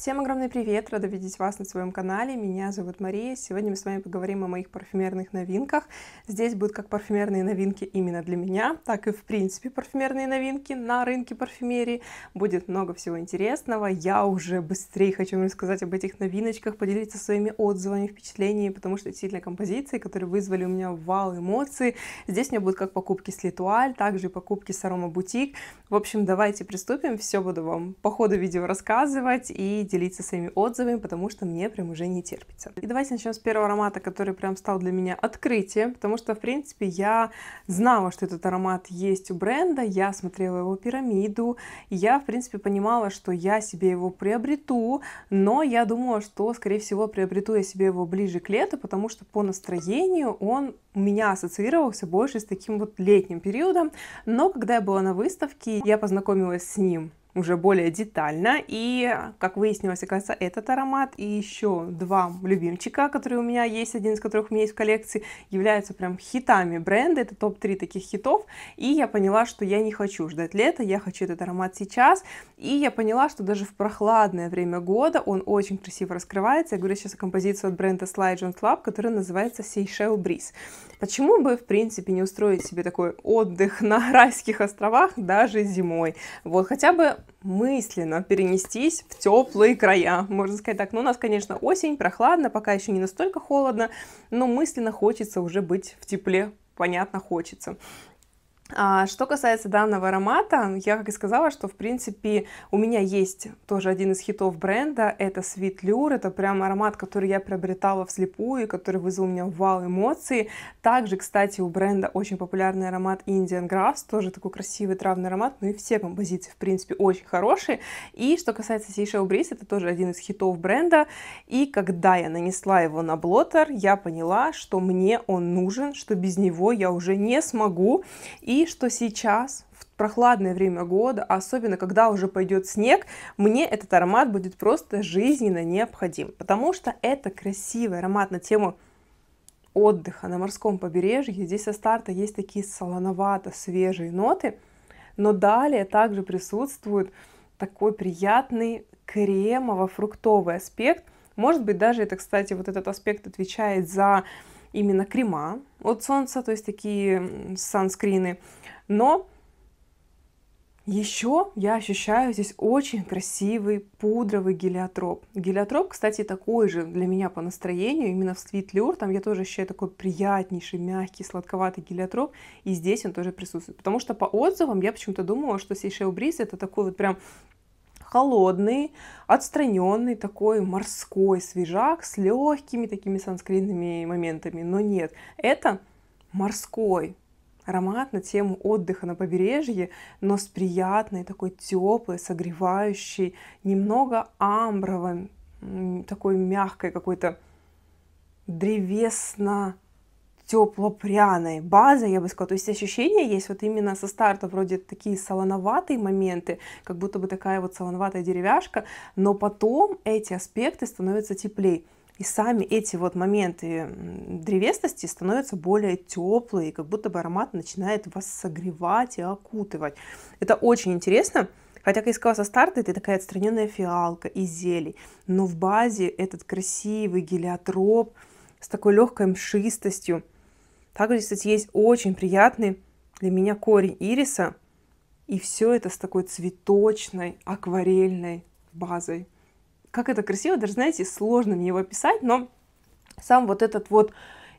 Всем огромный привет! Рада видеть вас на своем канале. Меня зовут Мария. Сегодня мы с вами поговорим о моих парфюмерных новинках. Здесь будут как парфюмерные новинки именно для меня, так и в принципе парфюмерные новинки на рынке парфюмерии. Будет много всего интересного. Я уже быстрее хочу вам рассказать об этих новиночках, поделиться своими отзывами, впечатлениями, потому что действительно композиции, которые вызвали у меня вал эмоций. Здесь у меня будут как покупки с Литуаль, также покупки с Арома Бутик. В общем, давайте приступим. Все буду вам по ходу видео рассказывать и делиться своими отзывами, потому что мне прям уже не терпится. И давайте начнем с первого аромата, который прям стал для меня открытием, потому что, в принципе, я знала, что этот аромат есть у бренда, я смотрела его пирамиду, я, в принципе, понимала, что я себе его приобрету, но я думала, что, скорее всего, приобрету я себе его ближе к лету, потому что по настроению он у меня ассоциировался больше с таким вот летним периодом, но когда я была на выставке, я познакомилась с ним уже более детально. И, как выяснилось, оказывается, этот аромат и еще два любимчика, которые у меня есть, один из которых у меня есть в коллекции, являются прям хитами бренда. Это топ-3 таких хитов. И я поняла, что я не хочу ждать лета, я хочу этот аромат сейчас. И я поняла, что даже в прохладное время года он очень красиво раскрывается. Я говорю сейчас о композиции от бренда Slide Jones Club, которая называется Seychelles Breeze. Почему бы, в принципе, не устроить себе такой отдых на райских островах даже зимой? Вот хотя бы мысленно перенестись в теплые края, можно сказать так. ну, у нас, конечно, осень, прохладно, пока еще не настолько холодно, но мысленно хочется уже быть в тепле понятно, хочется. А, что касается данного аромата, я как и сказала, что в принципе у меня есть тоже один из хитов бренда, это Sweet Lure, это прям аромат, который я приобретала вслепую, который вызвал у меня вал эмоций. Также, кстати, у бренда очень популярный аромат Indian Grass, тоже такой красивый травный аромат, ну и все композиции в принципе очень хорошие. И что касается Seychelles Breeze, это тоже один из хитов бренда, и когда я нанесла его на блотер, я поняла, что мне он нужен, что без него я уже не смогу, и что сейчас, в прохладное время года, особенно когда уже пойдет снег, мне этот аромат будет просто жизненно необходим, потому что это красивый аромат на тему отдыха на морском побережье. Здесь со старта есть такие солоновато свежие ноты, но далее также присутствует такой приятный кремово-фруктовый аспект. Может быть, даже это, кстати, вот этот аспект отвечает за именно крема от солнца, то есть такие санскрины. Но еще я ощущаю здесь очень красивый пудровый гелиотроп. Гелиотроп, кстати, такой же для меня по настроению, именно в Sweet Lure, там я тоже ощущаю такой приятнейший, мягкий, сладковатый гелиотроп, и здесь он тоже присутствует. Потому что по отзывам я почему-то думала, что Seychelles Breeze это такой вот прям холодный, отстраненный такой морской свежак с легкими такими санскринными моментами. Но нет, это морской аромат на тему отдыха на побережье, но с приятной, такой теплой, согревающей, немного амбровым, такой мягкой какой-то древесно тепло-пряной базой, я бы сказала. То есть ощущения есть вот именно со старта вроде такие солоноватые моменты, как будто бы такая вот солоноватая деревяшка, но потом эти аспекты становятся теплее. И сами эти вот моменты древесности становятся более теплые, как будто бы аромат начинает вас согревать и окутывать. Это очень интересно. Хотя, как я сказала, со старта это такая отстраненная фиалка и зелень. Но в базе этот красивый гелиотроп с такой легкой мшистостью, также, кстати, есть очень приятный для меня корень ириса. И все это с такой цветочной, акварельной базой. Как это красиво, даже, знаете, сложно мне его описать, но сам вот этот вот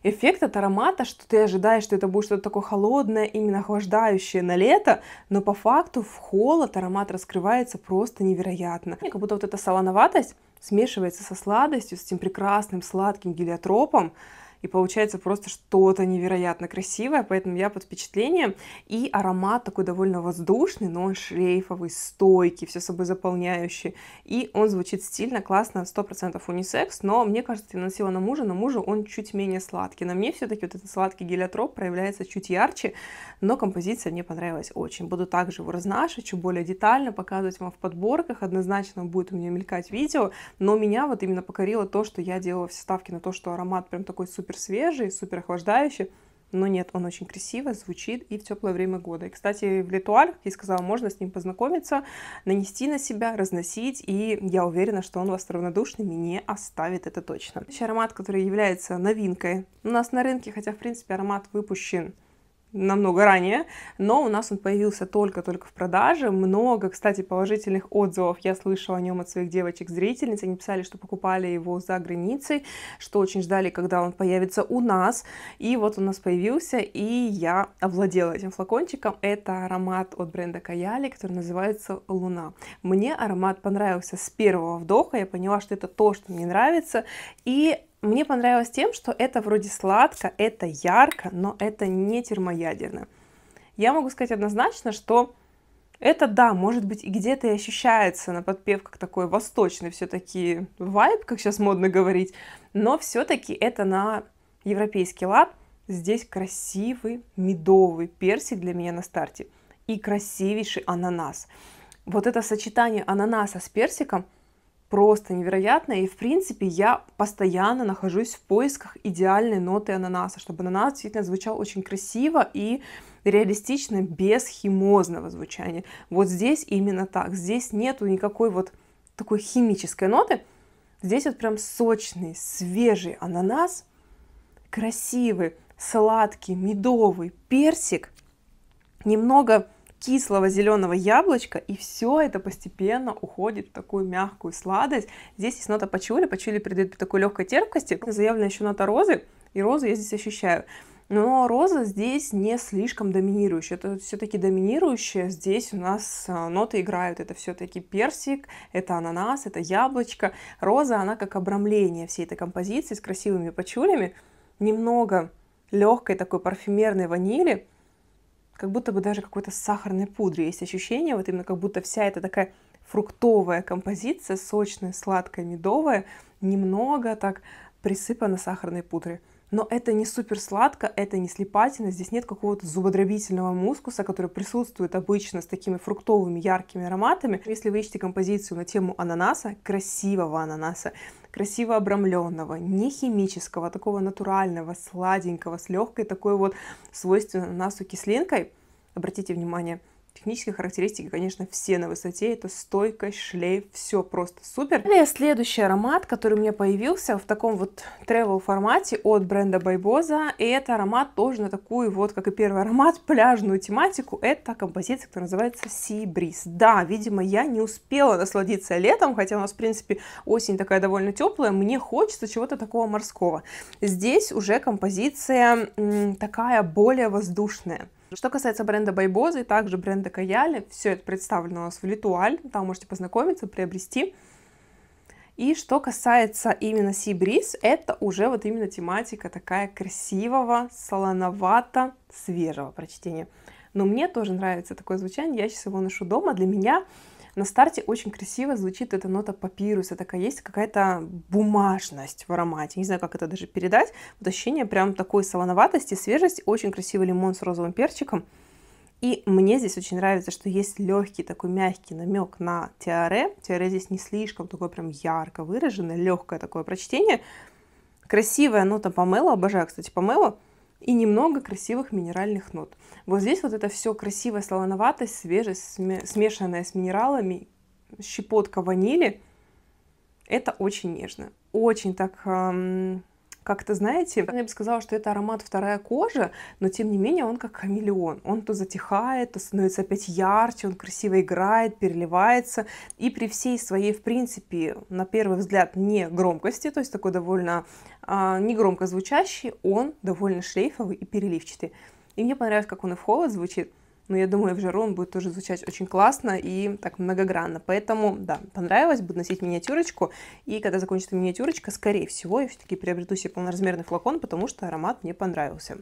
эффект от аромата, что ты ожидаешь, что это будет что-то такое холодное, именно охлаждающее на лето, но по факту в холод аромат раскрывается просто невероятно. И как будто вот эта солоноватость смешивается со сладостью, с этим прекрасным сладким гелиотропом, и получается просто что-то невероятно красивое, поэтому я под впечатлением. И аромат такой довольно воздушный, но он шлейфовый, стойкий, все собой заполняющий. И он звучит стильно, классно, 100% унисекс, но мне кажется, я носила на мужа, на мужа он чуть менее сладкий. На мне все-таки вот этот сладкий гелиотроп проявляется чуть ярче, но композиция мне понравилась очень. Буду также его разнашить, более детально показывать вам в подборках, однозначно будет у меня мелькать видео, но меня вот именно покорило то, что я делала все ставки на то, что аромат прям такой супер супер свежий, супер охлаждающий, но нет, он очень красиво звучит и в теплое время года. И, кстати, в Литуаль, я сказала, можно с ним познакомиться, нанести на себя, разносить, и я уверена, что он вас равнодушными не оставит, это точно. Следующий аромат, который является новинкой у нас на рынке, хотя, в принципе, аромат выпущен намного ранее, но у нас он появился только-только в продаже. Много, кстати, положительных отзывов я слышала о нем от своих девочек-зрительниц. Они писали, что покупали его за границей, что очень ждали, когда он появится у нас. И вот он у нас появился, и я овладела этим флакончиком. Это аромат от бренда Каяли, который называется Луна. Мне аромат понравился с первого вдоха, я поняла, что это то, что мне нравится, и мне понравилось тем, что это вроде сладко, это ярко, но это не термоядерно. Я могу сказать однозначно, что это, да, может быть, и где-то и ощущается на подпевках такой восточный все-таки вайб, как сейчас модно говорить, но все-таки это на европейский лад. Здесь красивый медовый персик для меня на старте и красивейший ананас. Вот это сочетание ананаса с персиком – просто невероятно. И, в принципе, я постоянно нахожусь в поисках идеальной ноты ананаса, чтобы ананас действительно звучал очень красиво и реалистично, без химозного звучания. Вот здесь именно так. Здесь нету никакой вот такой химической ноты. Здесь вот прям сочный, свежий ананас, красивый, сладкий, медовый персик, немного кислого зеленого яблочка, и все это постепенно уходит в такую мягкую сладость. Здесь есть нота пачули, пачули придает такой легкой терпкости. Заявлена еще нота розы, и розу я здесь ощущаю. Но роза здесь не слишком доминирующая. Это все-таки доминирующая. Здесь у нас а, ноты играют. Это все-таки персик, это ананас, это яблочко. Роза, она как обрамление всей этой композиции с красивыми пачулями. Немного легкой такой парфюмерной ванили как будто бы даже какой-то сахарной пудре есть ощущение, вот именно как будто вся эта такая фруктовая композиция, сочная, сладкая, медовая, немного так присыпана сахарной пудрой. Но это не супер сладко, это не слепательно, здесь нет какого-то зубодробительного мускуса, который присутствует обычно с такими фруктовыми яркими ароматами. Если вы ищете композицию на тему ананаса, красивого ананаса, красиво обрамленного, не химического, а такого натурального, сладенького, с легкой такой вот свойственной ананасу кислинкой, обратите внимание, Технические характеристики, конечно, все на высоте. Это стойкость, шлейф, все просто супер. Далее следующий аромат, который у меня появился в таком вот travel формате от бренда Байбоза. И это аромат тоже на такую вот, как и первый аромат, пляжную тематику. Это композиция, которая называется Sea Breeze. Да, видимо, я не успела насладиться летом, хотя у нас, в принципе, осень такая довольно теплая. Мне хочется чего-то такого морского. Здесь уже композиция такая более воздушная. Что касается бренда Байбоза и также бренда Каяли, все это представлено у нас в Литуаль, там можете познакомиться, приобрести. И что касается именно Сибрис, это уже вот именно тематика такая красивого, солоновато, свежего прочтения. Но мне тоже нравится такое звучание, я сейчас его ношу дома. Для меня на старте очень красиво звучит эта нота папируса, такая есть какая-то бумажность в аромате. Не знаю, как это даже передать. Вот ощущение прям такой солоноватости, свежести. Очень красивый лимон с розовым перчиком. И мне здесь очень нравится, что есть легкий такой мягкий намек на тиаре. Тиаре здесь не слишком такое прям ярко выраженное, легкое такое прочтение. Красивая нота помело, обожаю, кстати, помело и немного красивых минеральных нот. Вот здесь вот это все красивая слоноватость, свежесть, смешанная с минералами, щепотка ванили. Это очень нежно. Очень так эм, как-то, знаете, я бы сказала, что это аромат вторая кожа, но тем не менее он как хамелеон. Он то затихает, то становится опять ярче, он красиво играет, переливается. И при всей своей, в принципе, на первый взгляд, не громкости, то есть такой довольно а, негромко звучащий, он довольно шлейфовый и переливчатый. И мне понравилось, как он и в холод звучит но я думаю, в жару он будет тоже звучать очень классно и так многогранно. Поэтому, да, понравилось, буду носить миниатюрочку. И когда закончится миниатюрочка, скорее всего, я все-таки приобрету себе полноразмерный флакон, потому что аромат мне понравился.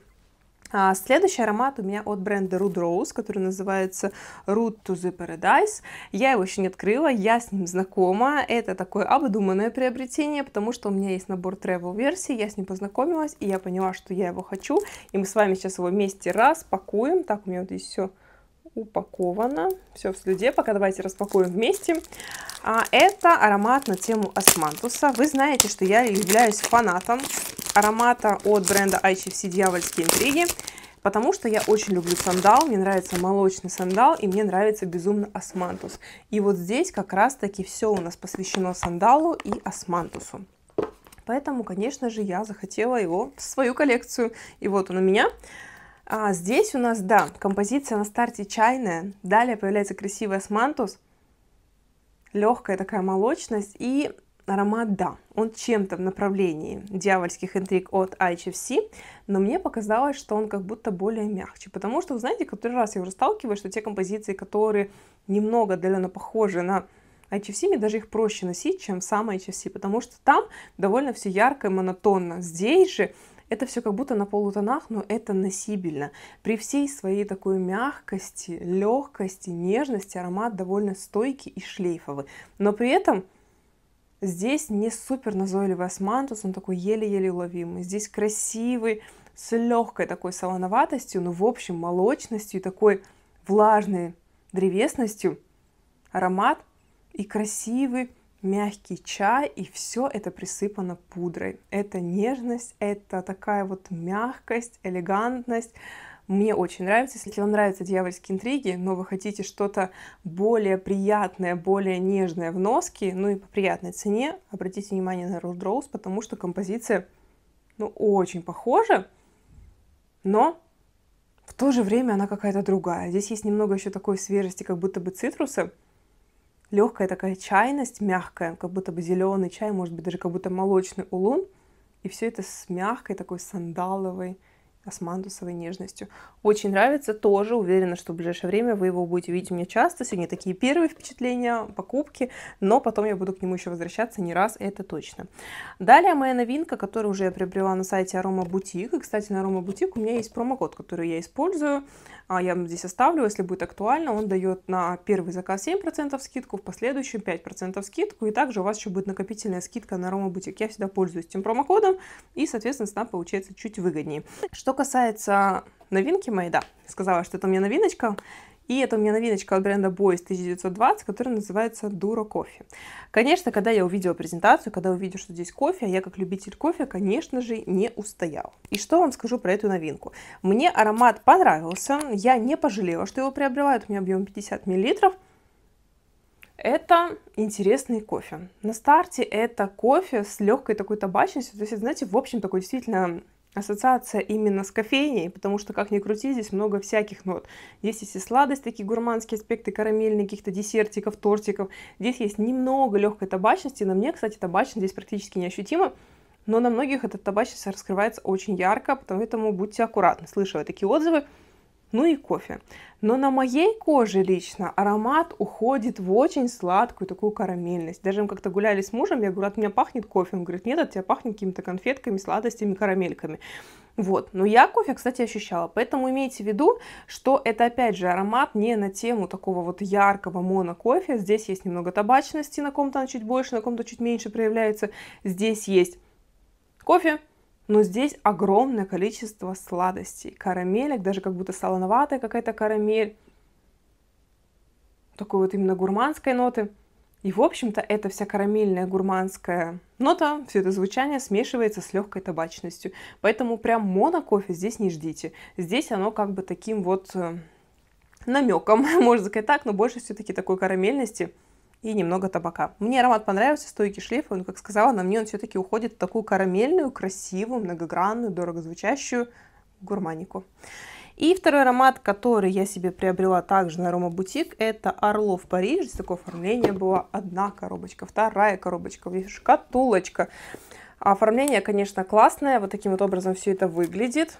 А следующий аромат у меня от бренда Rude Rose, который называется Rude to the Paradise. Я его еще не открыла, я с ним знакома. Это такое обдуманное приобретение, потому что у меня есть набор travel версии, я с ним познакомилась, и я поняла, что я его хочу. И мы с вами сейчас его вместе распакуем. Так, у меня вот здесь все упаковано. Все в следе, пока давайте распакуем вместе. А это аромат на тему османтуса. Вы знаете, что я являюсь фанатом аромата от бренда IHFC «Дьявольские интриги», потому что я очень люблю сандал, мне нравится молочный сандал и мне нравится безумно османтус. И вот здесь как раз-таки все у нас посвящено сандалу и османтусу. Поэтому, конечно же, я захотела его в свою коллекцию. И вот он у меня. А здесь у нас, да, композиция на старте чайная. Далее появляется красивый османтус. Легкая такая молочность. И аромат, да, он чем-то в направлении дьявольских интриг от IHFC, но мне показалось, что он как будто более мягче, потому что, вы знаете, который раз я уже сталкиваюсь, что те композиции, которые немного отдаленно похожи на HFC, мне даже их проще носить, чем сам HFC, потому что там довольно все ярко и монотонно. Здесь же это все как будто на полутонах, но это носибельно. При всей своей такой мягкости, легкости, нежности аромат довольно стойкий и шлейфовый. Но при этом Здесь не супер назойливый османтус, он такой еле-еле уловимый. Здесь красивый, с легкой такой солоноватостью, но в общем молочностью и такой влажной древесностью аромат и красивый мягкий чай, и все это присыпано пудрой. Это нежность, это такая вот мягкость, элегантность, мне очень нравится. Если вам нравятся дьявольские интриги, но вы хотите что-то более приятное, более нежное в носке, ну и по приятной цене, обратите внимание на Rose Rose, потому что композиция ну, очень похожа, но в то же время она какая-то другая. Здесь есть немного еще такой свежести, как будто бы цитруса, легкая такая чайность, мягкая, как будто бы зеленый чай, может быть, даже как будто молочный улун. И все это с мягкой такой сандаловой а нежностью. Очень нравится, тоже уверена, что в ближайшее время вы его будете видеть у меня часто. Сегодня такие первые впечатления, покупки, но потом я буду к нему еще возвращаться не раз, это точно. Далее моя новинка, которую уже я приобрела на сайте Aroma Boutique. И, кстати, на Aroma Boutique у меня есть промокод, который я использую. А, я вам здесь оставлю, если будет актуально. Он дает на первый заказ 7% скидку, в последующем 5% скидку. И также у вас еще будет накопительная скидка на Aroma Boutique. Я всегда пользуюсь этим промокодом и, соответственно, цена получается чуть выгоднее. Что касается новинки моей, да, сказала, что это у меня новиночка. И это у меня новиночка от бренда Boys 1920, которая называется Дура кофе. Конечно, когда я увидела презентацию, когда увидела, что здесь кофе, я как любитель кофе, конечно же, не устоял. И что вам скажу про эту новинку? Мне аромат понравился, я не пожалела, что его приобрела, это у меня объем 50 мл. Это интересный кофе. На старте это кофе с легкой такой табачностью, то есть, знаете, в общем, такой действительно ассоциация именно с кофейней, потому что, как ни крути, здесь много всяких нот. Здесь есть и сладость, такие гурманские аспекты, карамельные, каких-то десертиков, тортиков. Здесь есть немного легкой табачности. На мне, кстати, табачность здесь практически неощутима. Но на многих эта табачность раскрывается очень ярко, поэтому будьте аккуратны. Слышала такие отзывы ну и кофе. Но на моей коже лично аромат уходит в очень сладкую такую карамельность. Даже мы как-то гуляли с мужем, я говорю, «А от меня пахнет кофе. Он говорит, нет, от тебя пахнет какими-то конфетками, сладостями, карамельками. Вот, но я кофе, кстати, ощущала, поэтому имейте в виду, что это, опять же, аромат не на тему такого вот яркого монокофе, здесь есть немного табачности, на ком-то она чуть больше, на ком-то чуть меньше проявляется, здесь есть кофе, но здесь огромное количество сладостей, карамелек, даже как будто солоноватая какая-то карамель, такой вот именно гурманской ноты. И, в общем-то, эта вся карамельная гурманская нота, все это звучание смешивается с легкой табачностью. Поэтому прям монокофе здесь не ждите. Здесь оно как бы таким вот э, намеком, можно сказать так, но больше все-таки такой карамельности – и немного табака. Мне аромат понравился, стойкий шлейф, он, как сказала, на мне он все-таки уходит в такую карамельную, красивую, многогранную, дорого звучащую гурманику. И второй аромат, который я себе приобрела также на Рома Бутик, это Орлов Париж. Здесь такое оформление было одна коробочка, вторая коробочка, здесь шкатулочка. Оформление, конечно, классное, вот таким вот образом все это выглядит.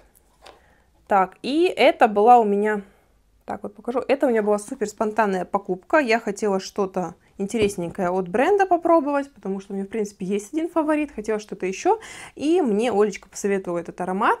Так, и это была у меня, так вот покажу, это у меня была супер спонтанная покупка. Я хотела что-то интересненькое от бренда попробовать, потому что у меня, в принципе, есть один фаворит, хотела что-то еще. И мне Олечка посоветовала этот аромат.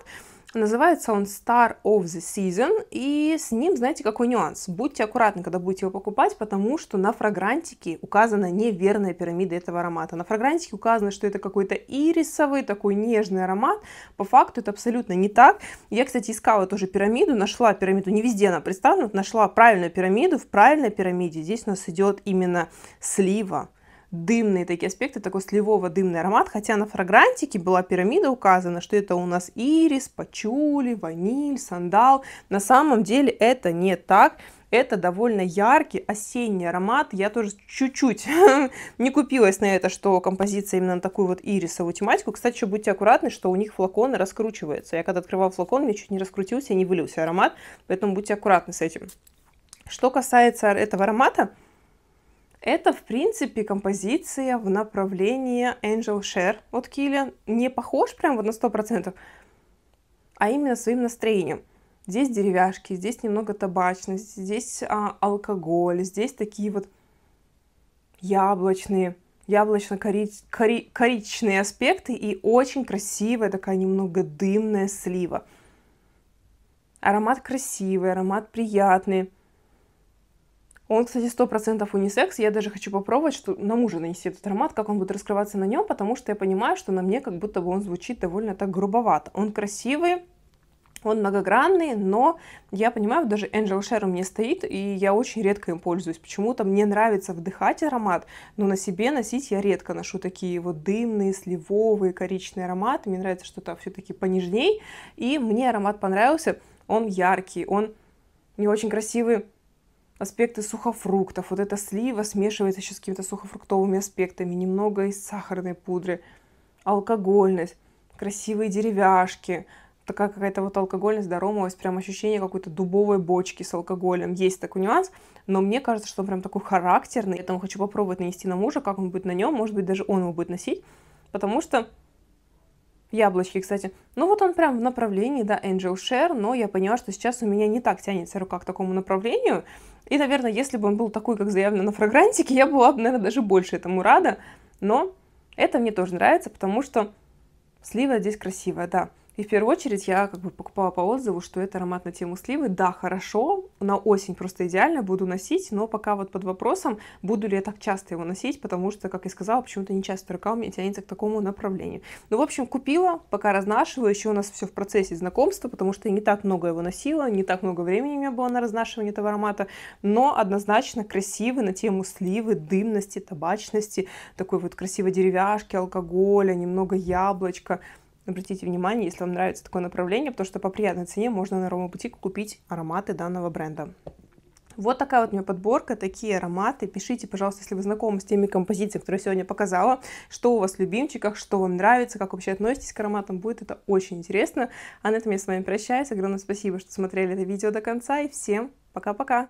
Называется он Star of the Season, и с ним, знаете, какой нюанс? Будьте аккуратны, когда будете его покупать, потому что на фрагрантике указана неверная пирамида этого аромата. На фрагрантике указано, что это какой-то ирисовый, такой нежный аромат. По факту это абсолютно не так. Я, кстати, искала тоже пирамиду, нашла пирамиду, не везде она представлена, нашла правильную пирамиду. В правильной пирамиде здесь у нас идет именно слива, дымные такие аспекты, такой сливово-дымный аромат, хотя на фрагрантике была пирамида указана, что это у нас ирис, пачули, ваниль, сандал. На самом деле это не так. Это довольно яркий осенний аромат. Я тоже чуть-чуть не купилась на это, что композиция именно на такую вот ирисовую тематику. Кстати, еще будьте аккуратны, что у них флаконы раскручиваются. Я когда открывала флакон, мне чуть не раскрутился, не вылился аромат. Поэтому будьте аккуратны с этим. Что касается этого аромата, это, в принципе, композиция в направлении Angel Share от Килля. Не похож прям вот на 100%, а именно своим настроением. Здесь деревяшки, здесь немного табачность, здесь а, алкоголь, здесь такие вот яблочные, яблочно-коричные -кори аспекты и очень красивая такая немного дымная слива. Аромат красивый, аромат приятный. Он, кстати, сто процентов унисекс. Я даже хочу попробовать, что на мужа нанести этот аромат, как он будет раскрываться на нем, потому что я понимаю, что на мне как будто бы он звучит довольно так грубовато. Он красивый, он многогранный, но я понимаю, даже Angel Share у меня стоит, и я очень редко им пользуюсь. Почему-то мне нравится вдыхать аромат, но на себе носить я редко ношу такие вот дымные, сливовые, коричные ароматы. Мне нравится что-то все-таки понежней. И мне аромат понравился. Он яркий, он не очень красивый аспекты сухофруктов. Вот эта слива смешивается еще с какими-то сухофруктовыми аспектами, немного из сахарной пудры, алкогольность, красивые деревяшки, такая какая-то вот алкогольность, здоровость, прям ощущение какой-то дубовой бочки с алкоголем. Есть такой нюанс, но мне кажется, что он прям такой характерный. Я там хочу попробовать нанести на мужа, как он будет на нем, может быть, даже он его будет носить, потому что Яблочки, кстати. Ну вот он прям в направлении, да, Angel Share, но я поняла, что сейчас у меня не так тянется рука к такому направлению. И, наверное, если бы он был такой, как заявлено на фрагрантике, я была бы, наверное, даже больше этому рада. Но это мне тоже нравится, потому что слива здесь красивая, да. И в первую очередь я как бы покупала по отзыву, что это аромат на тему сливы. Да, хорошо, на осень просто идеально буду носить, но пока вот под вопросом, буду ли я так часто его носить, потому что, как я сказала, почему-то не часто рука у меня тянется к такому направлению. Ну, в общем, купила, пока разнашиваю, еще у нас все в процессе знакомства, потому что я не так много его носила, не так много времени у меня было на разнашивание этого аромата, но однозначно красивый на тему сливы, дымности, табачности, такой вот красивой деревяшки, алкоголя, немного яблочка, Обратите внимание, если вам нравится такое направление, потому что по приятной цене можно на Рома Бутик купить ароматы данного бренда. Вот такая вот у меня подборка, такие ароматы. Пишите, пожалуйста, если вы знакомы с теми композициями, которые я сегодня показала, что у вас в любимчиках, что вам нравится, как вообще относитесь к ароматам, будет это очень интересно. А на этом я с вами прощаюсь. Огромное спасибо, что смотрели это видео до конца, и всем пока-пока!